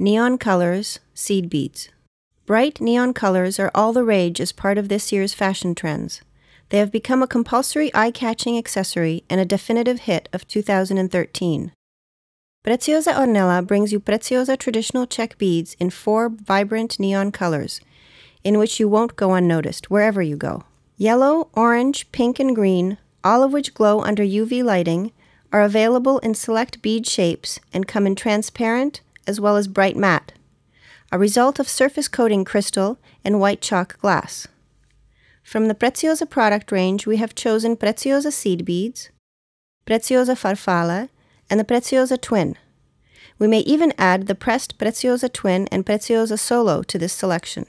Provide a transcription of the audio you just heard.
Neon colors, seed beads. Bright neon colors are all the rage as part of this year's fashion trends. They have become a compulsory eye catching accessory and a definitive hit of 2013. Preziosa Ornella brings you Preziosa traditional Czech beads in four vibrant neon colors, in which you won't go unnoticed wherever you go. Yellow, orange, pink, and green, all of which glow under UV lighting, are available in select bead shapes and come in transparent, as well as bright matte, a result of surface coating crystal and white chalk glass. From the Preziosa product range, we have chosen Preziosa seed beads, Preziosa farfalle, and the Preziosa twin. We may even add the pressed Preziosa twin and Preziosa solo to this selection.